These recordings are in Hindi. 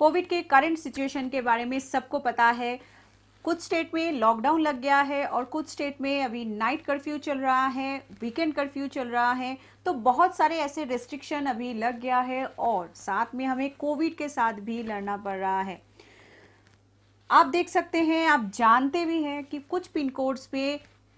कोविड के करंट सिचुएशन के बारे में सबको पता है कुछ स्टेट में लॉकडाउन लग गया है और कुछ स्टेट में अभी नाइट कर्फ्यू चल रहा है वीकेंड कर्फ्यू चल रहा है तो बहुत सारे ऐसे रिस्ट्रिक्शन अभी लग गया है और साथ में हमें कोविड के साथ भी लड़ना पड़ रहा है आप देख सकते हैं आप जानते भी हैं कि कुछ पिन कोड्स पे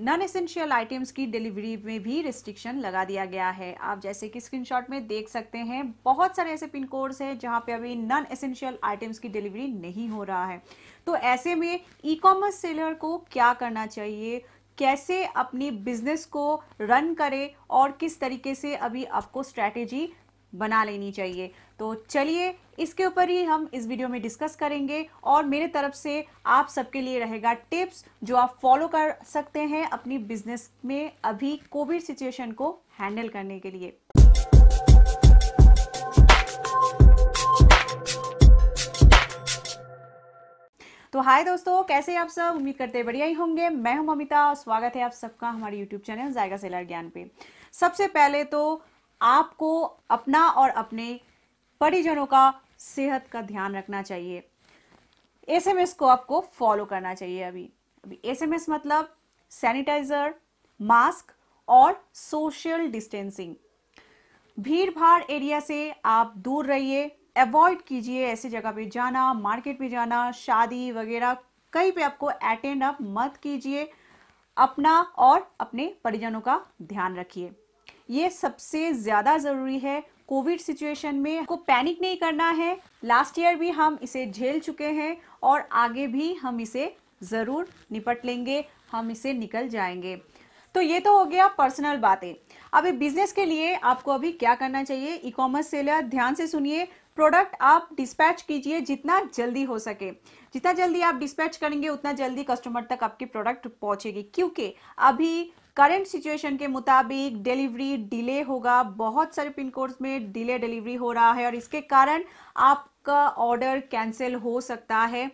नॉन एसेंशियल आइटम्स की डिलीवरी में भी रिस्ट्रिक्शन लगा दिया गया है आप जैसे कि स्क्रीनशॉट में देख सकते हैं बहुत सारे ऐसे पिन कोड्स हैं जहां पे अभी नॉन एसेंशियल आइटम्स की डिलीवरी नहीं हो रहा है तो ऐसे में ई कॉमर्स सेलर को क्या करना चाहिए कैसे अपनी बिजनेस को रन करे और किस तरीके से अभी आपको स्ट्रैटेजी बना लेनी चाहिए तो चलिए इसके ऊपर ही हम इस वीडियो में डिस्कस करेंगे और मेरे तरफ से आप सबके लिए रहेगा टिप्स जो आप फॉलो कर सकते हैं अपनी बिजनेस में अभी कोविड सिचुएशन को हैंडल करने के लिए तो हाय दोस्तों कैसे आप सब उम्मीद करते हैं बढ़िया ही होंगे मैं हूं ममिता और स्वागत है आप सबका हमारे यूट्यूब चैनल जायका सेलर ज्ञान पे सबसे पहले तो आपको अपना और अपने परिजनों का सेहत का ध्यान रखना चाहिए एसएमएस को आपको फॉलो करना चाहिए अभी अभी एसएमएस मतलब सैनिटाइजर मास्क और सोशल डिस्टेंसिंग भीड़ भाड़ एरिया से आप दूर रहिए अवॉइड कीजिए ऐसी जगह पे जाना मार्केट में जाना शादी वगैरह कहीं पे आपको अटेंड अप मत कीजिए अपना और अपने परिजनों का ध्यान रखिए ये सबसे ज़्यादा ज़रूरी है कोविड सिचुएशन में को पैनिक नहीं करना है लास्ट ईयर भी हम इसे झेल चुके हैं और आगे भी हम इसे ज़रूर निपट लेंगे हम इसे निकल जाएंगे तो ये तो हो गया पर्सनल बातें अभी बिजनेस के लिए आपको अभी क्या करना चाहिए ई कॉमर्स सेलर ध्यान से सुनिए प्रोडक्ट आप डिस्पैच कीजिए जितना जल्दी हो सके जितना जल्दी आप डिस्पैच करेंगे उतना जल्दी कस्टमर तक आपकी प्रोडक्ट पहुंचेगी क्योंकि अभी करंट सिचुएशन के मुताबिक डिलीवरी डिले होगा बहुत सारे पिन कोड्स में डिले डिलीवरी हो रहा है और इसके कारण आपका ऑर्डर कैंसिल हो सकता है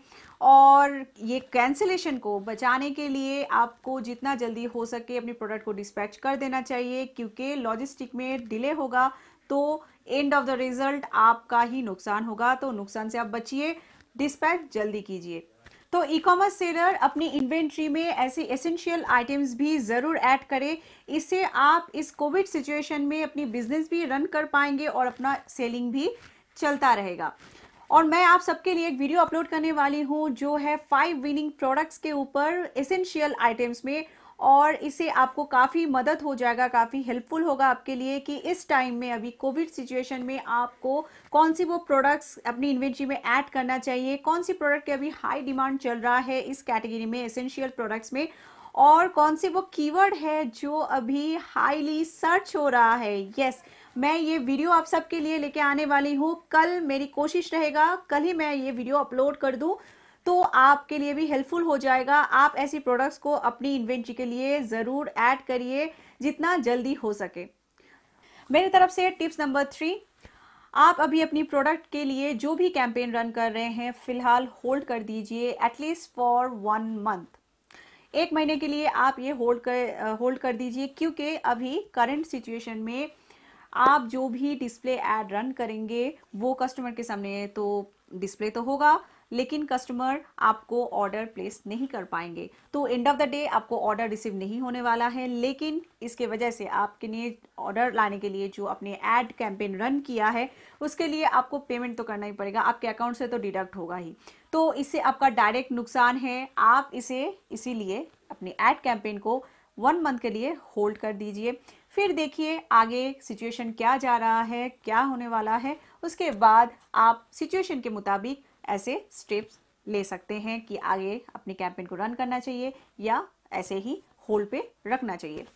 और ये कैंसिलेशन को बचाने के लिए आपको जितना जल्दी हो सके अपने प्रोडक्ट को डिस्पैच कर देना चाहिए क्योंकि लॉजिस्टिक में डिले होगा तो एंड ऑफ द रिजल्ट आपका ही नुकसान होगा तो नुकसान से आप बचिए डिस्पैच जल्दी कीजिए तो ई कॉमर्स सेलर अपनी इन्वेंट्री में ऐसे एसेंशियल आइटम्स भी ज़रूर ऐड करें इससे आप इस कोविड सिचुएशन में अपनी बिजनेस भी रन कर पाएंगे और अपना सेलिंग भी चलता रहेगा और मैं आप सबके लिए एक वीडियो अपलोड करने वाली हूँ जो है फाइव विनिंग प्रोडक्ट्स के ऊपर एसेंशियल आइटम्स में और इससे आपको काफ़ी मदद हो जाएगा काफ़ी हेल्पफुल होगा आपके लिए कि इस टाइम में अभी कोविड सिचुएशन में आपको कौन सी वो प्रोडक्ट्स अपनी इन्वेंट्री में ऐड करना चाहिए कौन सी प्रोडक्ट के अभी हाई डिमांड चल रहा है इस कैटेगरी में एसेंशियल प्रोडक्ट्स में और कौन से वो कीवर्ड है जो अभी हाईली सर्च हो रहा है यस yes, मैं ये वीडियो आप सबके लिए लेके आने वाली हूँ कल मेरी कोशिश रहेगा कल ही मैं ये वीडियो अपलोड कर दूँ तो आपके लिए भी हेल्पफुल हो जाएगा आप ऐसी प्रोडक्ट्स को अपनी इन्वेंट्री के लिए ज़रूर ऐड करिए जितना जल्दी हो सके मेरी तरफ से टिप्स नंबर थ्री आप अभी अपनी प्रोडक्ट के लिए जो भी कैंपेन रन कर रहे हैं फिलहाल होल्ड कर दीजिए एटलीस्ट फॉर वन मंथ एक महीने के लिए आप ये होल्ड कर होल्ड कर दीजिए क्योंकि अभी करंट सिचुएशन में आप जो भी डिस्प्ले एड रन करेंगे वो कस्टमर के सामने तो डिस्प्ले तो होगा लेकिन कस्टमर आपको ऑर्डर प्लेस नहीं कर पाएंगे तो एंड ऑफ द डे आपको ऑर्डर रिसीव नहीं होने वाला है लेकिन इसके वजह से आपके लिए ऑर्डर लाने के लिए जो आपने एड कैंपेन रन किया है उसके लिए आपको पेमेंट तो करना ही पड़ेगा आपके अकाउंट से तो डिडक्ट होगा ही तो इससे आपका डायरेक्ट नुकसान है आप इसे इसीलिए अपने एड कैंपेन को वन मंथ के लिए होल्ड कर दीजिए फिर देखिए आगे सिचुएशन क्या जा रहा है क्या होने वाला है उसके बाद आप सिचुएशन के मुताबिक ऐसे स्टेप्स ले सकते हैं कि आगे अपने कैंपेन को रन करना चाहिए या ऐसे ही होल पे रखना चाहिए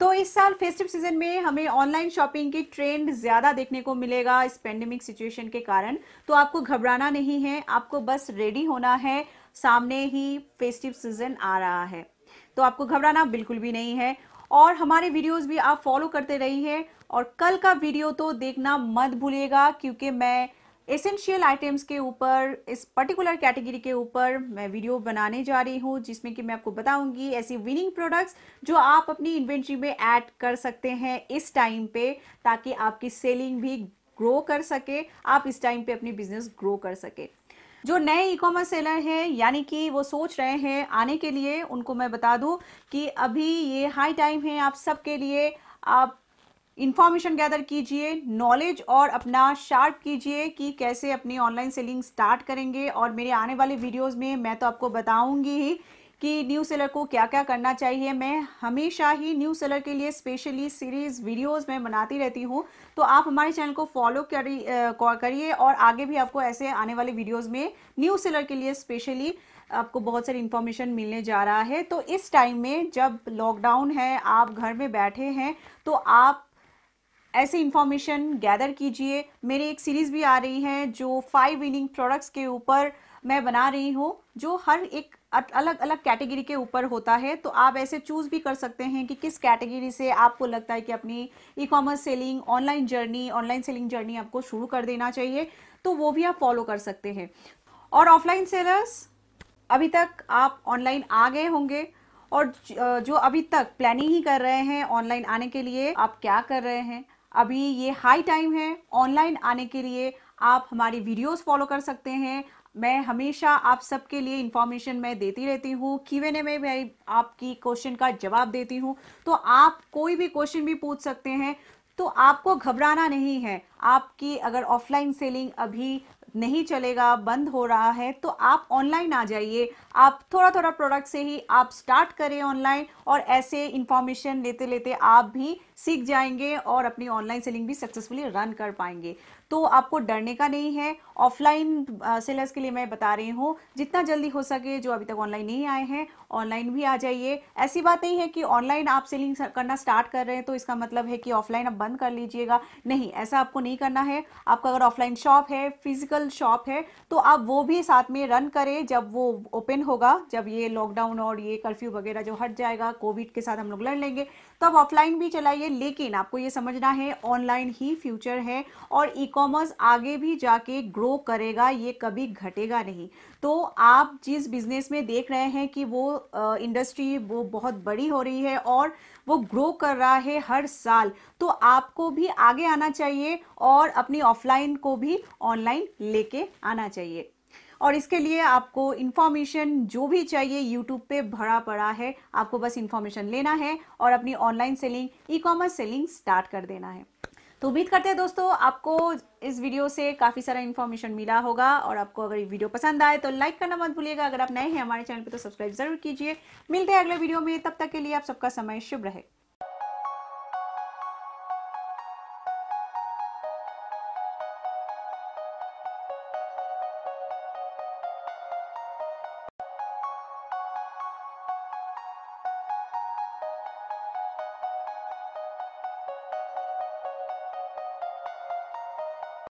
तो इस साल फेस्टिव सीजन में हमें ऑनलाइन शॉपिंग की ट्रेंड ज़्यादा देखने को मिलेगा इस पेंडेमिक सिचुएशन के कारण तो आपको घबराना नहीं है आपको बस रेडी होना है सामने ही फेस्टिव सीजन आ रहा है तो आपको घबराना बिल्कुल भी नहीं है और हमारे वीडियोस भी आप फॉलो करते रहिए और कल का वीडियो तो देखना मत भूलिएगा क्योंकि मैं एसेंशियल आइटम्स के ऊपर इस पर्टिकुलर कैटेगरी के ऊपर मैं वीडियो बनाने जा रही हूँ जिसमें कि मैं आपको बताऊंगी ऐसी विनिंग प्रोडक्ट्स जो आप अपनी इन्वेंट्री में ऐड कर सकते हैं इस टाइम पे ताकि आपकी सेलिंग भी ग्रो कर सके आप इस टाइम पे अपनी बिजनेस ग्रो कर सके जो नए ई कॉमर्स सेलर हैं यानी कि वो सोच रहे हैं आने के लिए उनको मैं बता दूँ कि अभी ये हाई टाइम है आप सबके लिए आप इंफॉर्मेशन गैदर कीजिए नॉलेज और अपना शार्प कीजिए कि कैसे अपनी ऑनलाइन सेलिंग स्टार्ट करेंगे और मेरे आने वाले वीडियोस में मैं तो आपको बताऊंगी ही कि न्यू सेलर को क्या क्या करना चाहिए मैं हमेशा ही न्यू सेलर के लिए स्पेशली सीरीज़ वीडियोस मैं बनाती रहती हूँ तो आप हमारे चैनल को फॉलो करिए और आगे भी आपको ऐसे आने वाले वीडियोस में न्यू सेलर के लिए स्पेशली आपको बहुत सारी इन्फॉर्मेशन मिलने जा रहा है तो इस टाइम में जब लॉकडाउन है आप घर में बैठे हैं तो आप ऐसे इन्फॉर्मेशन गैदर कीजिए मेरी एक सीरीज़ भी आ रही है जो फाइव विनिंग प्रोडक्ट्स के ऊपर मैं बना रही हूँ जो हर एक अलग अलग कैटेगरी के ऊपर होता है तो आप ऐसे चूज़ भी कर सकते हैं कि किस कैटेगरी से आपको लगता है कि अपनी e commerce selling online journey online selling journey आपको शुरू कर देना चाहिए तो वो भी आप फॉलो कर सकते हैं और ऑफलाइन सेलर्स अभी तक आप ऑनलाइन आ गए होंगे और जो अभी तक प्लानिंग ही कर रहे हैं ऑनलाइन आने के लिए आप क्या कर रहे हैं अभी ये हाई टाइम है ऑनलाइन आने के लिए आप हमारी वीडियोस फॉलो कर सकते हैं मैं हमेशा आप सबके लिए इन्फॉर्मेशन मैं देती रहती हूँ क्यूएनए में मैं आपकी क्वेश्चन का जवाब देती हूँ तो आप कोई भी क्वेश्चन भी पूछ सकते हैं तो आपको घबराना नहीं है आपकी अगर ऑफलाइन सेलिंग अभी नहीं चलेगा बंद हो रहा है तो आप ऑनलाइन आ जाइए आप थोड़ा थोड़ा प्रोडक्ट से ही आप स्टार्ट करें ऑनलाइन और ऐसे इन्फॉर्मेशन लेते लेते आप भी सीख जाएंगे और अपनी ऑनलाइन सेलिंग भी सक्सेसफुली रन कर पाएंगे तो आपको डरने का नहीं है ऑफलाइन सेलर्स के लिए मैं बता रही हूँ जितना जल्दी हो सके जो अभी तक ऑनलाइन नहीं आए हैं ऑनलाइन भी आ जाइए ऐसी बात नहीं है कि ऑनलाइन आप सेलिंग करना स्टार्ट कर रहे हैं तो इसका मतलब है कि ऑफलाइन आप बंद कर लीजिएगा नहीं ऐसा आपको नहीं करना है आपका अगर ऑफलाइन शॉप है फिजिकल होलसेल शॉप है तो आप वो भी साथ में रन करें जब वो ओपन होगा जब ये लॉकडाउन और ये कर्फ्यू वगैरह जो हट जाएगा कोविड के साथ हम लोग लड़ लेंगे तो आप ऑफलाइन भी चलाइए लेकिन आपको ये समझना है ऑनलाइन ही फ्यूचर है और ई कॉमर्स आगे भी जाके ग्रो करेगा ये कभी घटेगा नहीं तो आप जिस बिज़नेस में देख रहे हैं कि वो इंडस्ट्री वो बहुत बड़ी हो रही है और वो ग्रो कर रहा है हर साल तो आपको भी आगे आना चाहिए और अपनी ऑफलाइन को भी ऑनलाइन लेके आना चाहिए और इसके लिए आपको इन्फॉर्मेशन जो भी चाहिए यूट्यूब पे भरा पड़ा है आपको बस इन्फॉर्मेशन लेना है और अपनी online selling e commerce selling start कर देना है तो उम्मीद करते हैं दोस्तों आपको इस वीडियो से काफ़ी सारा इन्फॉर्मेशन मिला होगा और आपको अगर ये वीडियो पसंद आए तो लाइक करना मत भूलिएगा अगर आप नए हैं हमारे चैनल पर तो सब्सक्राइब जरूर कीजिए मिलते हैं अगले वीडियो में तब तक के लिए आप सबका समय शुभ रहे